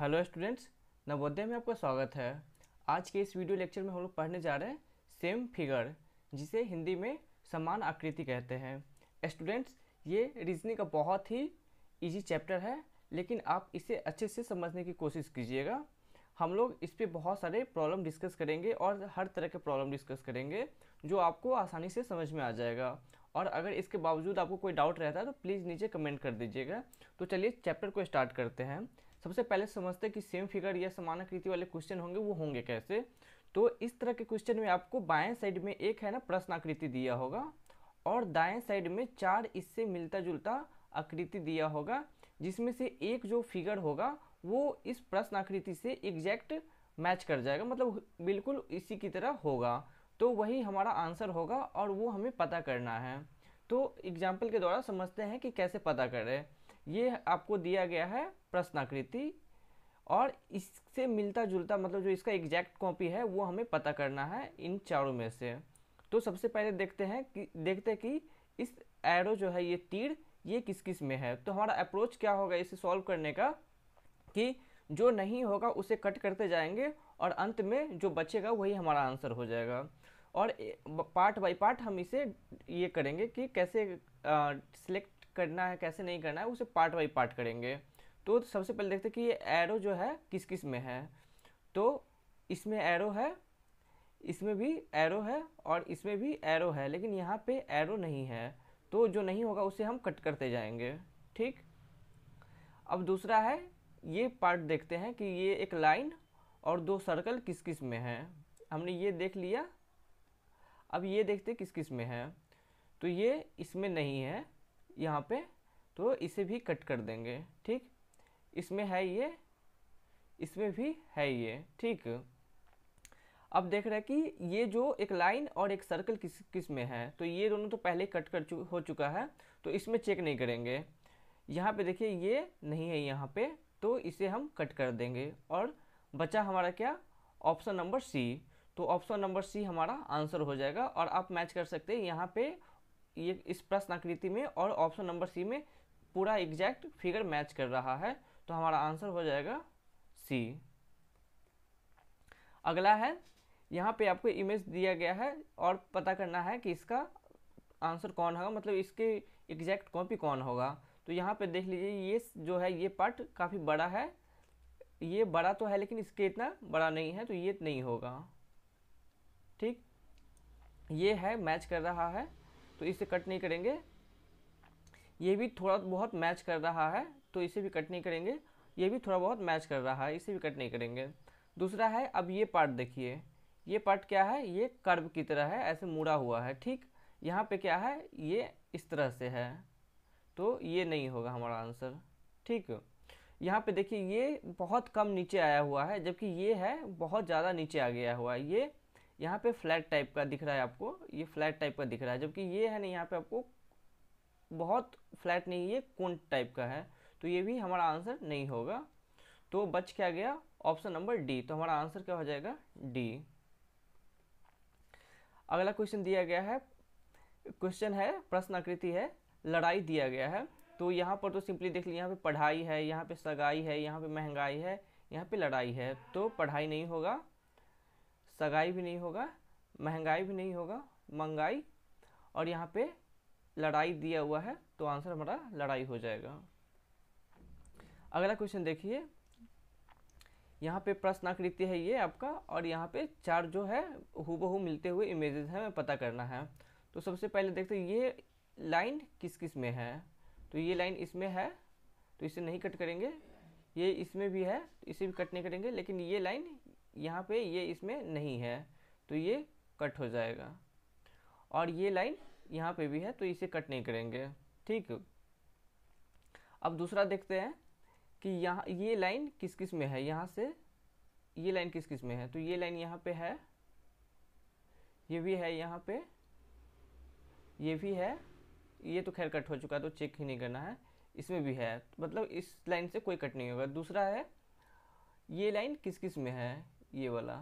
hello students Navodaya में आपका स्वागत है आज के इस वीडियो लेक्चर में हम लोग पढ़ने जा रहे हैं सेम फिगर जिसे हिंदी में समान आकृति कहते हैं स्टूडेंट्स ये रीजनिंग का बहुत ही इजी चैप्टर है लेकिन आप इसे अच्छे से समझने की कोशिश कीजिएगा हम लोग इस पर बहुत सारे प्रॉब्लम डिस्कस करेंगे और हर तरह के प्रॉब्लम डिस्कस करेंगे जो आपको आसानी से समझ में आ जाएगा और अगर इसके बावजूद आपको कोई डाउट रहता है तो प्लीज़ नीचे कमेंट कर दीजिएगा तो चलिए चैप्टर को स्टार्ट करते हैं सबसे पहले समझते हैं कि सेम फिगर या समान आकृति वाले क्वेश्चन होंगे वो होंगे कैसे तो इस तरह के क्वेश्चन में आपको बाएं साइड में एक है ना प्रश्न आकृति दिया होगा और दाएं साइड में चार इससे मिलता जुलता आकृति दिया होगा जिसमें से एक जो फिगर होगा वो इस प्रश्न आकृति से एग्जैक्ट मैच कर जाएगा मतलब बिल्कुल इसी की तरह होगा तो वही हमारा आंसर होगा और वो हमें पता करना है तो एग्जाम्पल के द्वारा समझते हैं कि कैसे पता करें ये आपको दिया गया है प्रश्नाकृति और इससे मिलता जुलता मतलब जो इसका एग्जैक्ट कॉपी है वो हमें पता करना है इन चारों में से तो सबसे पहले देखते हैं कि देखते हैं कि इस एरो जो है ये तीर ये किस किस में है तो हमारा अप्रोच क्या होगा इसे सॉल्व करने का कि जो नहीं होगा उसे कट करते जाएंगे और अंत में जो बचेगा वही हमारा आंसर हो जाएगा और पार्ट बाय पार्ट हम इसे ये करेंगे कि कैसे सिलेक्ट करना है कैसे नहीं करना है उसे पार्ट बाई पार्ट करेंगे तो सबसे पहले देखते हैं कि ये एरो जो है किस किस में है तो इसमें एरो है इसमें भी एरो है और इसमें भी एरो है लेकिन यहाँ पे एरो नहीं है तो जो नहीं होगा उसे हम कट करते जाएंगे ठीक अब दूसरा है ये पार्ट देखते हैं कि ये एक लाइन और दो सर्कल किस किस में है हमने ये देख लिया अब ये देखते किस किस में है तो ये इसमें नहीं है यहाँ पे तो इसे भी कट कर देंगे ठीक इसमें है ये इसमें भी है ये ठीक अब देख रहे हैं कि ये जो एक लाइन और एक सर्कल किस किस में है तो ये दोनों तो पहले कट कर चु, हो चुका है तो इसमें चेक नहीं करेंगे यहाँ पे देखिए ये नहीं है यहाँ पे तो इसे हम कट कर देंगे और बचा हमारा क्या ऑप्शन नंबर सी तो ऑप्शन नंबर सी हमारा आंसर हो जाएगा और आप मैच कर सकते हैं यहाँ पे ये इस प्रश्न आकृति में और ऑप्शन नंबर सी में पूरा एग्जैक्ट फिगर मैच कर रहा है तो हमारा आंसर हो जाएगा सी अगला है यहाँ पे आपको इमेज दिया गया है और पता करना है कि इसका आंसर कौन होगा मतलब इसके एग्जैक्ट कॉपी कौन होगा तो यहाँ पे देख लीजिए ये जो है ये पार्ट काफ़ी बड़ा है ये बड़ा तो है लेकिन इसके इतना बड़ा नहीं है तो ये नहीं होगा ठीक ये है मैच कर रहा है तो इसे कट नहीं करेंगे ये भी थोड़ा बहुत मैच कर रहा है तो इसे भी कट नहीं करेंगे ये भी थोड़ा बहुत मैच कर रहा है इसे भी कट नहीं करेंगे दूसरा है अब ये पार्ट देखिए ये पार्ट क्या है ये कर्व की तरह है ऐसे मुड़ा हुआ है ठीक यहाँ पे क्या है ये इस तरह से है तो ये नहीं होगा हमारा आंसर ठीक यहाँ पे देखिए ये बहुत कम नीचे आया हुआ है जबकि ये है बहुत ज़्यादा नीचे आ गया हुआ है ये यहाँ पे फ्लैट टाइप का दिख रहा है आपको ये फ्लैट टाइप का दिख रहा है जबकि ये है ना यहाँ पे आपको बहुत फ्लैट नहीं ये कौन टाइप का है तो ये भी हमारा आंसर नहीं होगा तो बच क्या गया ऑप्शन नंबर डी तो हमारा आंसर क्या हो जाएगा डी अगला क्वेश्चन दिया गया है क्वेश्चन है प्रश्न आकृति है लड़ाई दिया गया है तो यहाँ पर तो सिंपली देख लीजिए यहाँ पे पढ़ाई है यहाँ पे सगाई है यहाँ पे महंगाई है यहाँ पे लड़ाई है तो पढ़ाई नहीं होगा सगाई भी नहीं होगा महंगाई भी नहीं होगा महंगाई और यहाँ पे लड़ाई दिया हुआ है तो आंसर हमारा लड़ाई हो जाएगा अगला क्वेश्चन देखिए यहाँ पे प्रश्नाकृति है ये आपका और यहाँ पे चार जो है हूबहू मिलते हुए इमेजेस हैं पता करना है तो सबसे पहले देखते हैं ये लाइन किस किस में है तो ये लाइन इसमें है तो इसे नहीं कट करेंगे ये इसमें भी है तो इसे भी कट नहीं करेंगे लेकिन ये लाइन यहाँ पे ये इसमें नहीं है तो ये कट हो जाएगा और ये लाइन यहाँ पे भी है तो इसे कट नहीं करेंगे ठीक अब दूसरा देखते हैं कि यहाँ ये लाइन किस किस में है यहाँ से ये लाइन किस किस में है तो ये लाइन यहाँ पे है ये भी है यहाँ पे ये भी है ये तो खैर कट हो चुका है तो चेक ही नहीं करना है इसमें भी है मतलब इस लाइन से कोई कट नहीं होगा दूसरा है ये लाइन किस किस में है ये वाला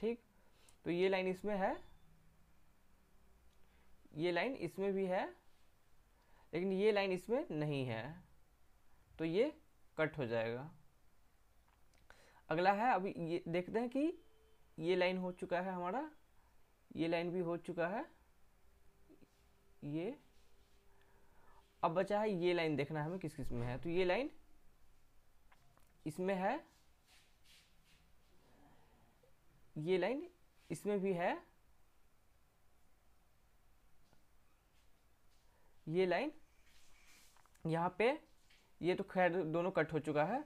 ठीक तो ये लाइन इसमें है ये लाइन इसमें भी है लेकिन ये लाइन इसमें नहीं है तो ये कट हो जाएगा अगला है अभी ये देखते हैं कि ये लाइन हो चुका है हमारा ये लाइन भी हो चुका है ये अब बचा है ये लाइन देखना है हमें किस किस में है तो ये लाइन इसमें है ये लाइन इसमें भी है ये लाइन यहाँ पे ये तो खैर दोनों कट हो चुका है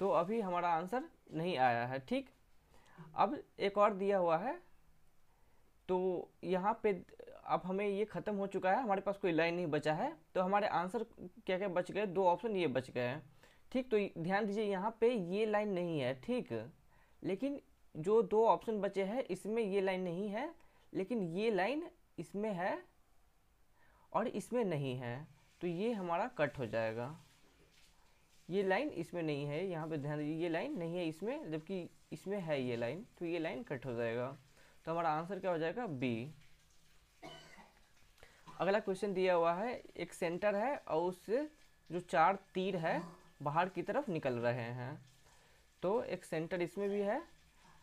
तो अभी हमारा आंसर नहीं आया है ठीक अब एक और दिया हुआ है तो यहाँ पे अब हमें ये ख़त्म हो चुका है हमारे पास कोई लाइन नहीं बचा है तो हमारे आंसर क्या क्या बच गए दो ऑप्शन ये बच गए हैं ठीक तो ध्यान दीजिए यहाँ पे ये लाइन नहीं है ठीक लेकिन जो दो ऑप्शन बचे हैं इसमें ये लाइन नहीं है लेकिन ये लाइन इसमें है और इसमें नहीं है तो ये हमारा कट हो जाएगा ये लाइन इसमें नहीं है यहाँ पे ध्यान दीजिए ये लाइन नहीं है इसमें जबकि इसमें है ये लाइन तो ये लाइन कट हो जाएगा तो हमारा आंसर क्या हो जाएगा बी अगला क्वेश्चन दिया हुआ है एक सेंटर है और उससे जो चार तीर है बाहर की तरफ निकल रहे हैं तो एक सेंटर इसमें भी है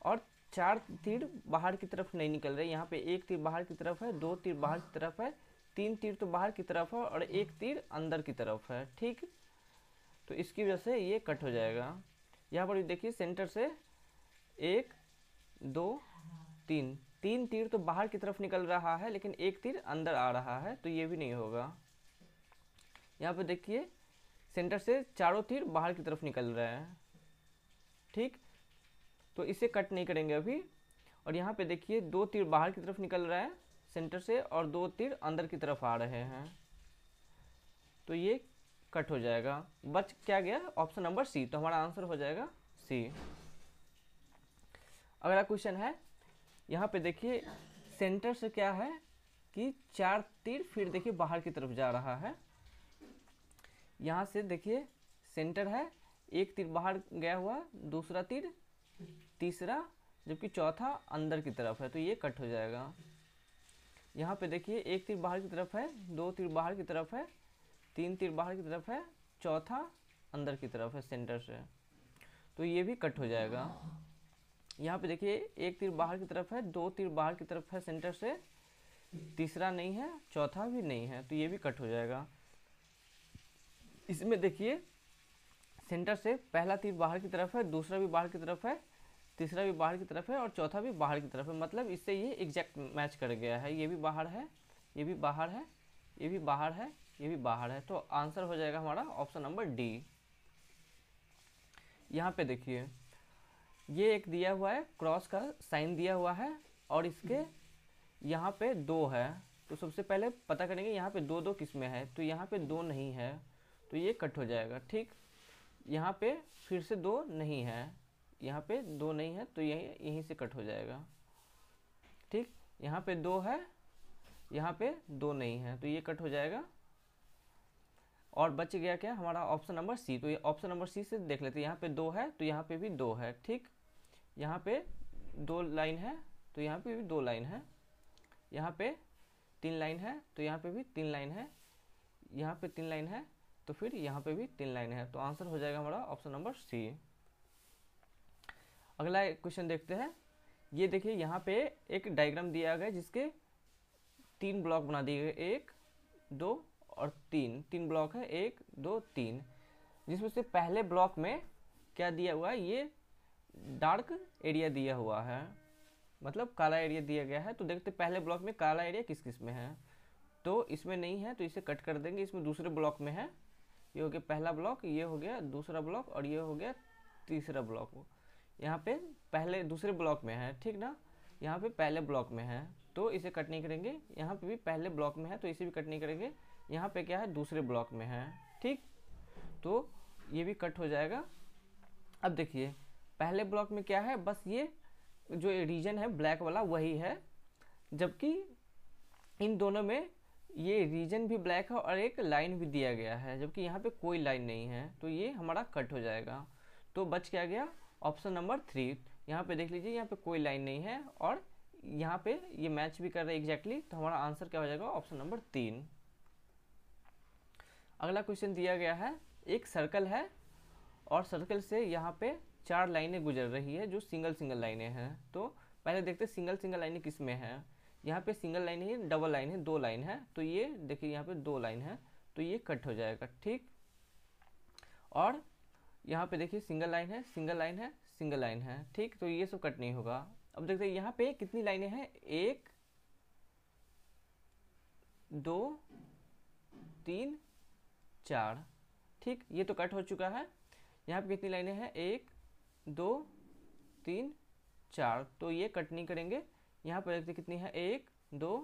और चार तीर बाहर की तरफ नहीं निकल रहे यहाँ पे एक तीर बाहर की तरफ है दो तीर बाहर की तरफ है तीन तीर तो बाहर की तरफ है और एक तीर अंदर की तरफ है ठीक तो इसकी वजह से ये कट हो जाएगा यहाँ पर देखिए सेंटर से एक दो तीन तीन तीर तो बाहर की तरफ निकल रहा है लेकिन एक तीर अंदर आ रहा है तो ये भी नहीं होगा यहाँ पर देखिए सेंटर से चारों तीर बाहर की तरफ निकल रहे हैं ठीक तो इसे कट नहीं करेंगे अभी और यहाँ पे देखिए दो तीर बाहर की तरफ निकल रहा है सेंटर से और दो तीर अंदर की तरफ आ रहे हैं तो ये कट हो जाएगा बच क्या गया ऑप्शन नंबर सी तो हमारा आंसर हो जाएगा सी अगला क्वेश्चन है यहाँ पे देखिए सेंटर से क्या है कि चार तीर फिर देखिए बाहर की तरफ जा रहा है यहाँ से देखिए सेंटर है एक तीर बाहर गया हुआ दूसरा तीर तीसरा जबकि चौथा अंदर की तरफ है तो ये कट हो जाएगा यहाँ पे देखिए एक तीर बाहर की तरफ है दो तीर बाहर की तरफ है तीन तीर बाहर की तरफ है चौथा अंदर की तरफ है सेंटर से तो ये भी कट हो जाएगा यहाँ पे देखिए एक तीर बाहर की तरफ है दो तीर बाहर की तरफ है सेंटर से तीसरा नहीं है चौथा भी नहीं है तो ये भी कट हो जाएगा इसमें देखिए सेंटर से पहला तीर बाहर की तरफ है दूसरा भी बाहर की तरफ है तीसरा भी बाहर की तरफ है और चौथा भी बाहर की तरफ है मतलब इससे ये एग्जैक्ट मैच कर गया है ये भी बाहर है ये भी बाहर है ये भी बाहर है ये भी बाहर है तो आंसर हो जाएगा हमारा ऑप्शन नंबर डी यहाँ पे देखिए ये एक दिया हुआ है क्रॉस का साइन दिया हुआ है और इसके यहाँ पे दो है तो सबसे पहले पता करेंगे यहाँ पे दो दो किस में है तो यहाँ पे दो नहीं है तो ये कट हो जाएगा ठीक यहाँ पे फिर से दो नहीं है यहाँ पे दो नहीं है तो यही यहीं से कट हो जाएगा ठीक यहाँ पे दो है यहाँ पे दो नहीं है तो ये कट हो जाएगा और बच गया क्या हमारा ऑप्शन नंबर सी तो ये ऑप्शन नंबर सी से देख लेते हैं यहाँ पे दो है तो यहाँ पे भी दो है ठीक यहाँ पे दो लाइन है तो यहाँ पे भी दो लाइन है यहाँ पे तीन लाइन है तो यहाँ पे भी तीन लाइन है यहाँ पे तीन लाइन है तो फिर यहाँ पे भी तीन लाइन है तो आंसर हो जाएगा हमारा ऑप्शन नंबर सी अगला क्वेश्चन देखते हैं ये देखिए यहाँ पे एक डायग्राम दिया गया जिसके तीन ब्लॉक बना दिए गए एक दो और तीन तीन ब्लॉक है एक दो तीन जिसमें से पहले ब्लॉक में क्या दिया हुआ है ये डार्क एरिया दिया हुआ है मतलब काला एरिया दिया गया है तो देखते पहले ब्लॉक में काला एरिया किस किस में है तो इसमें नहीं है तो इसे कट कर देंगे इसमें दूसरे ब्लॉक में है ये हो गया पहला ब्लॉक ये हो गया दूसरा ब्लॉक और ये हो गया तीसरा ब्लॉक यहाँ पे पहले दूसरे ब्लॉक में है ठीक ना यहाँ पे पहले ब्लॉक में है तो इसे कट नहीं करेंगे यहाँ पे भी पहले ब्लॉक में है तो इसे भी कट नहीं करेंगे यहाँ पे क्या है दूसरे ब्लॉक में है ठीक तो ये भी कट हो जाएगा अब देखिए पहले ब्लॉक में क्या है बस ये जो रीजन है ब्लैक वाला वही है जबकि इन दोनों में ये रीजन भी ब्लैक है और एक लाइन भी दिया गया है जबकि यहाँ पे कोई लाइन नहीं है तो ये हमारा कट हो जाएगा तो बच क्या गया ऑप्शन नंबर थ्री यहाँ पे देख लीजिए यहाँ पे कोई लाइन नहीं है और यहाँ पे ये मैच भी कर रहा है एग्जैक्टली तो हमारा आंसर क्या हो जाएगा ऑप्शन नंबर तीन अगला क्वेश्चन दिया गया है एक सर्कल है और सर्कल से यहाँ पे चार लाइनें गुजर रही है जो सिंगल सिंगल लाइनें हैं तो पहले देखते हैं सिंगल सिंगल लाइनें किस में हैं यहाँ पे सिंगल लाइन है डबल लाइन है दो लाइन है तो ये देखिए यहाँ पे दो लाइन है तो ये कट हो जाएगा ठीक और यहाँ पे देखिए सिंगल लाइन है सिंगल लाइन है सिंगल लाइन है ठीक तो ये सब कट नहीं होगा अब देखते हैं यहाँ पे कितनी लाइनें हैं एक दो तीन चार ठीक ये तो कट हो चुका है यहाँ पे कितनी लाइनें हैं एक दो तीन चार तो ये कट नहीं करेंगे यहाँ पर देखते कितनी है एक दो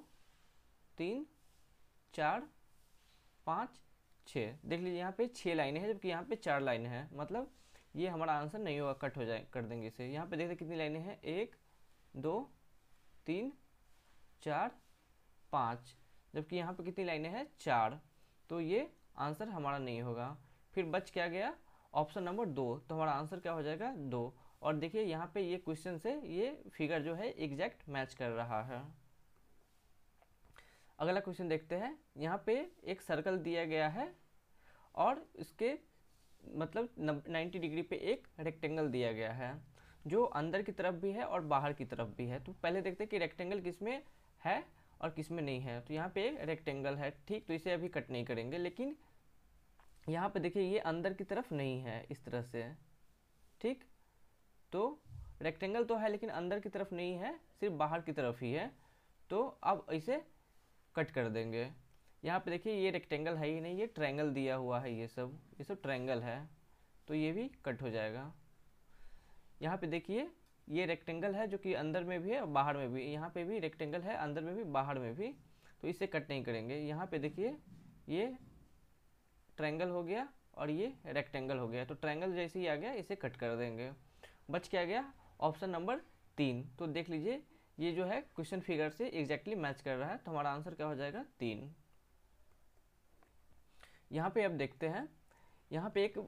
तीन चार पाँच छः देख लीजिए यहाँ पे छः लाइनें हैं जबकि यहाँ पे चार लाइनें हैं मतलब ये हमारा आंसर नहीं होगा कट हो जाए कर देंगे इसे यहाँ पे देखते कितनी लाइनें हैं एक दो तीन चार पाँच जबकि यहाँ पे कितनी लाइनें हैं चार तो ये आंसर हमारा नहीं होगा फिर बच क्या गया ऑप्शन नंबर दो तो हमारा आंसर क्या हो जाएगा दो और देखिए यहाँ पे ये क्वेश्चन से ये फिगर जो है एग्जैक्ट मैच कर रहा है अगला क्वेश्चन देखते हैं यहाँ पे एक सर्कल दिया गया है और इसके मतलब 90 डिग्री पे एक रेक्टेंगल दिया गया है जो अंदर की तरफ भी है और बाहर की तरफ भी है तो पहले देखते हैं कि रेक्टेंगल किस में है और किस में नहीं है तो यहाँ पे एक रेक्टेंगल है ठीक तो इसे अभी कट नहीं करेंगे लेकिन यहाँ पे देखिए ये अंदर की तरफ नहीं है इस तरह से ठीक तो रेक्टेंगल तो है लेकिन अंदर की तरफ नहीं है सिर्फ बाहर की तरफ ही है तो अब इसे कट कर देंगे यहाँ पे देखिए ये रेक्टेंगल है ही नहीं ये ट्रैंगल दिया हुआ है ये सब ये सब ट्रैंगल है तो ये भी कट हो जाएगा यहाँ पे देखिए ये रेक्टेंगल है जो कि अंदर में भी है और बाहर में भी यहाँ पे भी रेक्टेंगल है अंदर में भी बाहर में भी तो इसे कट नहीं करेंगे यहाँ पे देखिए ये ट्रैंगल हो गया और ये रेक्टेंगल हो गया तो ट्रैंगल जैसे ही आ गया इसे कट कर देंगे बच क्या गया ऑप्शन नंबर तीन तो देख लीजिए ये जो है क्वेश्चन फिगर से एग्जैक्टली मैच कर रहा है तो हमारा आंसर क्या हो जाएगा तीन यहाँ पे आप देखते हैं यहाँ पे एक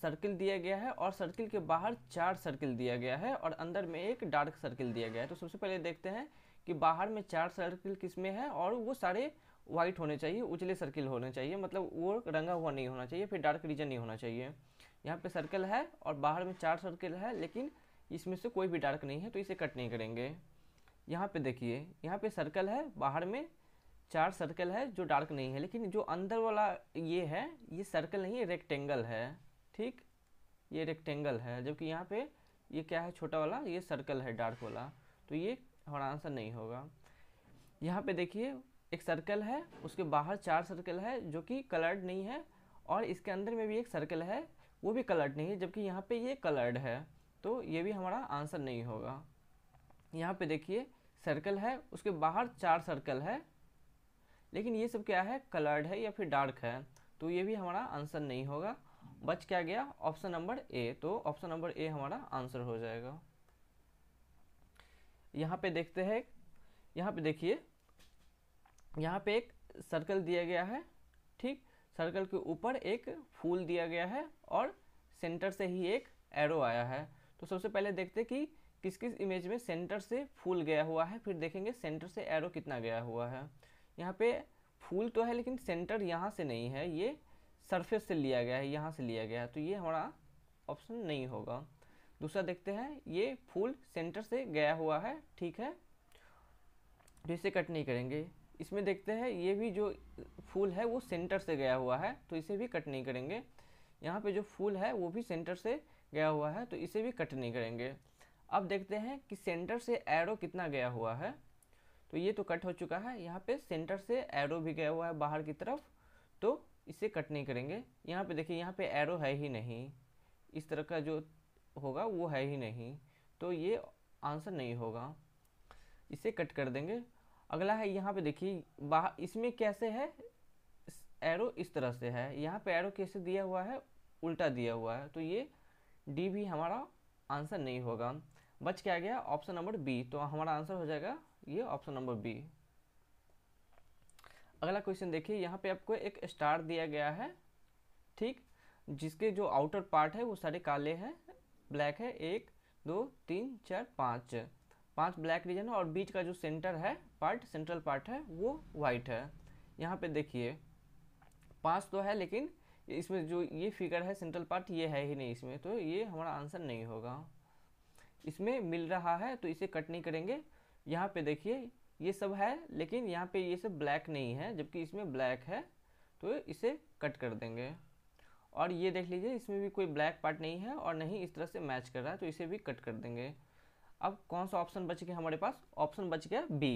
सर्किल दिया गया है और सर्किल के बाहर चार सर्किल दिया गया है और अंदर में एक डार्क सर्किल दिया गया है तो सबसे पहले देखते हैं कि बाहर में चार सर्किल किस में है और वो सारे वाइट होने चाहिए उजले सर्किल होने चाहिए मतलब वो रंगा हुआ नहीं होना चाहिए फिर डार्क रीजन नहीं होना चाहिए यहाँ पे सर्कल है और बाहर में चार सर्किल है लेकिन इसमें से कोई भी डार्क नहीं है तो इसे कट नहीं करेंगे यहाँ पे देखिए यहाँ पे सर्कल है बाहर में चार सर्कल है जो डार्क नहीं है लेकिन जो अंदर वाला ये है ये सर्कल नहीं है रेक्टेंगल है ठीक ये रेक्टेंगल है जबकि यहाँ पे ये क्या है छोटा वाला ये सर्कल है डार्क वाला तो ये हमारा आंसर नहीं होगा यहाँ पे देखिए एक सर्कल है उसके बाहर चार सर्कल है जो कि कलर्ड नहीं है और इसके अंदर में भी एक सर्कल है वो भी कलर्ड नहीं है जबकि यहाँ पे ये कलर्ड है तो ये भी हमारा आंसर नहीं होगा यहाँ पे देखिए सर्कल है उसके बाहर चार सर्कल है लेकिन ये सब क्या है कलर्ड है या फिर डार्क है तो ये भी हमारा आंसर नहीं होगा बच क्या गया ऑप्शन नंबर ए तो ऑप्शन नंबर ए हमारा आंसर हो जाएगा यहाँ पे देखते हैं यहाँ पे देखिए यहाँ पे एक सर्कल दिया गया है ठीक सर्कल के ऊपर एक फूल दिया गया है और सेंटर से ही एक एरो आया है तो सबसे पहले देखते कि किस किस इमेज में सेंटर से फूल गया हुआ है फिर देखेंगे सेंटर से एरो कितना गया हुआ है यहाँ पे फूल तो है लेकिन सेंटर यहाँ से नहीं है ये सरफेस से लिया गया है यहाँ से लिया गया है तो ये हमारा ऑप्शन नहीं होगा दूसरा देखते हैं ये फूल सेंटर से गया हुआ है ठीक है तो इसे कट नहीं करेंगे इसमें देखते हैं ये भी जो फूल है वो सेंटर से गया हुआ है तो इसे भी कट नहीं करेंगे यहाँ पे जो फूल है वो भी सेंटर से गया हुआ है तो इसे भी कट नहीं करेंगे अब देखते हैं कि सेंटर से एरो कितना गया हुआ है तो ये तो कट हो चुका है यहाँ पे सेंटर से एरो भी गया हुआ है बाहर की तरफ तो इसे कट नहीं करेंगे यहाँ पे देखिए यहाँ पे एरो है ही नहीं इस तरह का जो होगा वो है ही नहीं तो ये आंसर नहीं होगा इसे कट कर देंगे अगला है यहाँ पे देखिए बाहर इसमें कैसे है एरो इस तरह से है यहाँ पे एरो कैसे दिया हुआ है उल्टा दिया हुआ है तो ये डी भी हमारा आंसर नहीं होगा बच क्या गया ऑप्शन नंबर बी तो हमारा आंसर हो जाएगा ये ऑप्शन नंबर बी अगला क्वेश्चन देखिए यहाँ पे आपको एक स्टार दिया गया है ठीक जिसके जो आउटर पार्ट है वो सारे काले हैं ब्लैक है एक दो तीन चार पाँच पांच ब्लैक रीजन है और बीच का जो सेंटर है पार्ट सेंट्रल पार्ट है वो वाइट है यहाँ पे देखिए पांच तो है लेकिन इसमें जो ये फिगर है सेंट्रल पार्ट ये है ही नहीं इसमें तो ये हमारा आंसर नहीं होगा इसमें मिल रहा है तो इसे कट नहीं करेंगे यहाँ पे देखिए ये सब है लेकिन यहाँ पे ये सब ब्लैक नहीं है जबकि इसमें ब्लैक है तो इसे कट कर देंगे और ये देख लीजिए इसमें भी कोई ब्लैक पार्ट नहीं है और नहीं इस तरह से मैच कर रहा है तो इसे भी कट कर देंगे अब कौन सा ऑप्शन बच गया हमारे पास ऑप्शन बच गया बी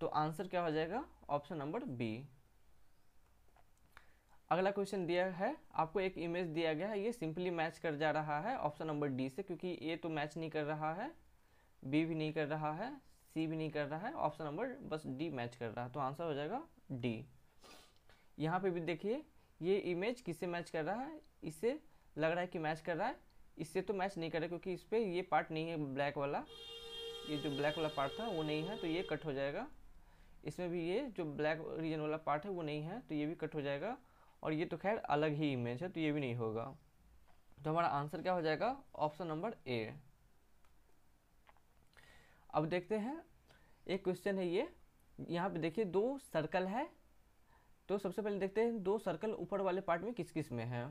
तो आंसर क्या हो जाएगा ऑप्शन नंबर बी अगला क्वेश्चन दिया है आपको एक इमेज दिया गया है ये सिंपली मैच कर जा रहा है ऑप्शन नंबर डी से क्योंकि ए तो मैच नहीं कर रहा है बी भी नहीं कर रहा है सी भी नहीं कर रहा है ऑप्शन नंबर बस डी मैच कर रहा है तो आंसर हो जाएगा डी यहाँ पे भी देखिए ये इमेज किससे मैच कर रहा है इससे लग रहा है कि मैच कर रहा है इससे तो मैच नहीं कर रहा क्योंकि इस पर ये पार्ट नहीं है ब्लैक वाला ये जो ब्लैक वाला पार्ट था वो नहीं है तो ये कट हो जाएगा इसमें भी ये जो ब्लैक रीजन वाला पार्ट है वो नहीं है तो ये भी कट हो जाएगा और ये तो खैर अलग ही इमेज है तो ये भी नहीं होगा तो हमारा आंसर क्या हो जाएगा ऑप्शन नंबर ए अब देखते हैं एक क्वेश्चन है ये यहाँ पे देखिए दो सर्कल है तो सबसे पहले देखते हैं दो सर्कल ऊपर वाले पार्ट में किस किस में है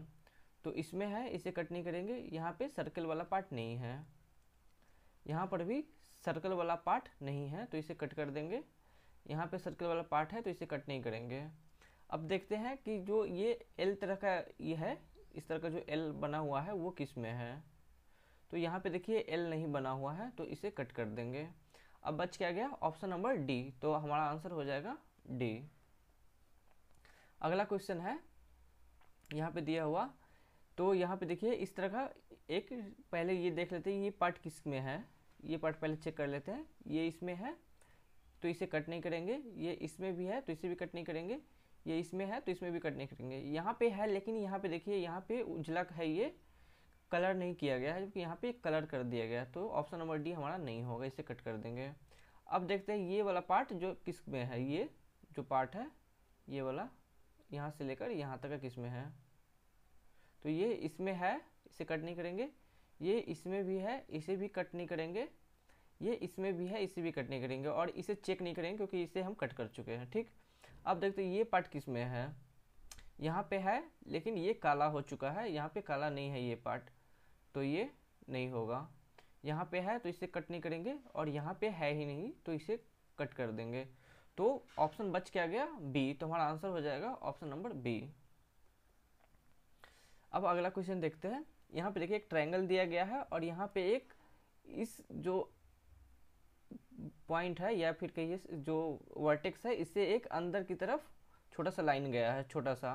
तो इसमें है इसे कट नहीं करेंगे यहाँ पे सर्कल वाला पार्ट नहीं है यहाँ पर भी सर्कल वाला पार्ट नहीं है तो इसे कट कर देंगे यहाँ पे सर्कल वाला पार्ट है तो इसे कट नहीं करेंगे अब देखते हैं कि जो ये एल तरह का ये है इस तरह का जो एल बना हुआ है वो किस में है तो यहाँ पे देखिए एल नहीं बना हुआ है तो इसे कट कर देंगे अब बच क्या गया ऑप्शन नंबर डी तो हमारा आंसर हो जाएगा डी अगला क्वेश्चन है यहाँ पे दिया हुआ तो यहाँ पे देखिए इस तरह का एक पहले ये देख लेते हैं ये पार्ट किस में है ये पार्ट पहले चेक कर लेते हैं ये इसमें है तो इसे कट नहीं करेंगे ये इसमें भी है तो इसे भी कट नहीं करेंगे ये इसमें है तो इसमें भी कट नहीं करेंगे यहाँ पे है लेकिन यहाँ पे देखिए यहाँ पे उजला है ये कलर नहीं किया गया है जबकि यहाँ पे कलर कर दिया गया है तो ऑप्शन नंबर डी हमारा नहीं होगा इसे कट कर देंगे अब देखते हैं ये वाला पार्ट जो किस में है ये जो पार्ट है ये वाला यहाँ से लेकर यहाँ तक किस में है तो ये इसमें है इसे कट नहीं करेंगे ये इसमें भी है इसे भी कट नहीं करेंगे ये इसमें भी है इसे भी कट नहीं करेंगे और इसे चेक नहीं करेंगे क्योंकि इसे हम कट कर चुके हैं ठीक अब देखते ये पार्ट किस में है यहाँ पे है लेकिन ये काला हो चुका है यहाँ पे काला नहीं है ये पार्ट तो ये नहीं होगा यहाँ पे है तो इसे कट नहीं करेंगे और यहाँ पे है ही नहीं तो इसे कट कर देंगे तो ऑप्शन बच क्या गया बी तो हमारा आंसर हो जाएगा ऑप्शन नंबर बी अब अगला क्वेश्चन देखते हैं यहाँ पे देखिए एक ट्रायंगल दिया गया है और यहाँ पे एक इस जो पॉइंट है या फिर कहिए जो वर्टेक्स है इससे एक अंदर की तरफ छोटा सा लाइन गया है छोटा सा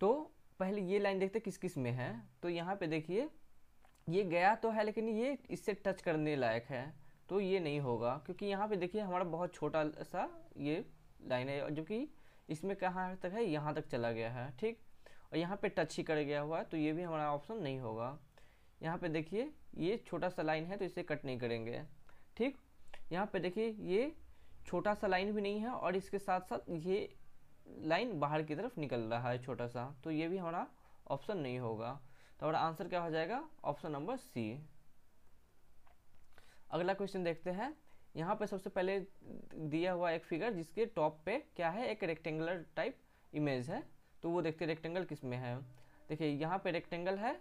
तो पहले ये लाइन देखते किस किस में है तो यहाँ पे देखिए ये गया तो है लेकिन ये इससे टच करने लायक है तो ये नहीं होगा क्योंकि यहाँ पे देखिए हमारा बहुत छोटा सा ये लाइन है जो कि इसमें कहाँ तक है यहाँ तक चला गया है ठीक और यहाँ पे टच ही कर गया हुआ है तो ये भी हमारा ऑप्शन नहीं होगा यहाँ पे देखिए ये छोटा सा लाइन है तो इसे कट नहीं करेंगे ठीक यहाँ पे देखिए ये छोटा सा लाइन भी नहीं है और इसके साथ साथ ये लाइन बाहर की तरफ निकल रहा है छोटा सा तो ये भी हमारा ऑप्शन नहीं होगा तो हमारा आंसर क्या हो जाएगा ऑप्शन नंबर सी अगला क्वेश्चन देखते हैं यहाँ पे सबसे पहले दिया हुआ एक फिगर जिसके टॉप पे क्या है एक रेक्टेंगुलर टाइप इमेज है तो वो देखते हैं रेक्टेंगल किस में है देखिए यहाँ पे रेक्टेंगल है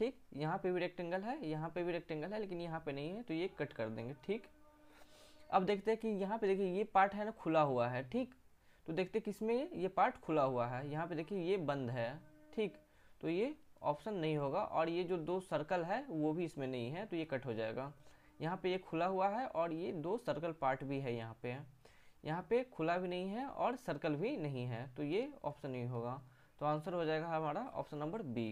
ठीक यहाँ पे भी रेक्टेंगल है यहाँ पे भी रेक्टेंगल है लेकिन यहाँ पे नहीं है तो ये कट कर देंगे ठीक अब देखते हैं कि यहाँ पे देखिए ये पार्ट है ना खुला हुआ है ठीक तो देखते हैं कि इसमें ये पार्ट खुला हुआ है यहाँ पे देखिए ये बंद है ठीक तो ये ऑप्शन नहीं होगा और ये जो दो सर्कल है वो भी इसमें नहीं है तो ये कट हो जाएगा यहाँ पे ये खुला हुआ है और ये दो सर्कल पार्ट भी है यहाँ पे यहाँ पे खुला भी नहीं है और सर्कल भी नहीं है तो ये ऑप्शन नहीं होगा तो आंसर हो जाएगा हमारा ऑप्शन नंबर बी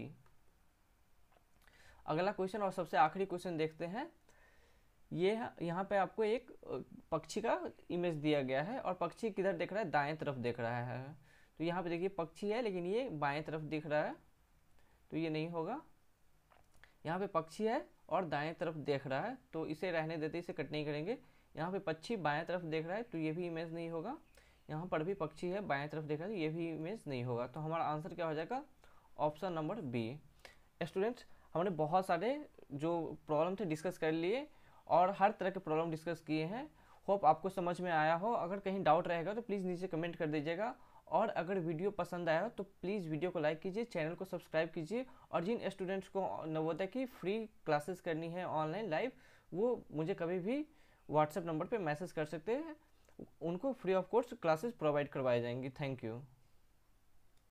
अगला क्वेश्चन और सबसे आखिरी क्वेश्चन देखते हैं ये यहाँ पे आपको एक पक्षी का इमेज दिया गया है और पक्षी किधर देख रहा है दाएं तरफ देख रहा है तो यहाँ पे देखिए पक्षी है लेकिन ये बाएं तरफ दिख रहा है तो ये नहीं होगा यहाँ पे पक्षी है और दाएं तरफ देख रहा है तो इसे रहने देते इसे कट नहीं करेंगे यहाँ पे पक्षी बाएं तरफ देख रहा है तो ये भी इमेज नहीं होगा यहाँ पर भी पक्षी है बाएं तरफ देख रहा है तो ये भी इमेज नहीं होगा तो हमारा आंसर क्या हो जाएगा ऑप्शन नंबर बी स्टूडेंट्स हमने बहुत सारे जो प्रॉब्लम थे डिस्कस कर लिए और हर तरह के प्रॉब्लम डिस्कस किए हैं होप आपको समझ में आया हो अगर कहीं डाउट रहेगा तो प्लीज़ नीचे कमेंट कर दीजिएगा और अगर वीडियो पसंद आया हो तो प्लीज़ वीडियो को लाइक कीजिए चैनल को सब्सक्राइब कीजिए और जिन स्टूडेंट्स को नवोदय की फ्री क्लासेस करनी है ऑनलाइन लाइव वो मुझे कभी भी व्हाट्सएप नंबर पर मैसेज कर सकते हैं उनको free of cost classes provide करवाए जाएंगी थैंक यू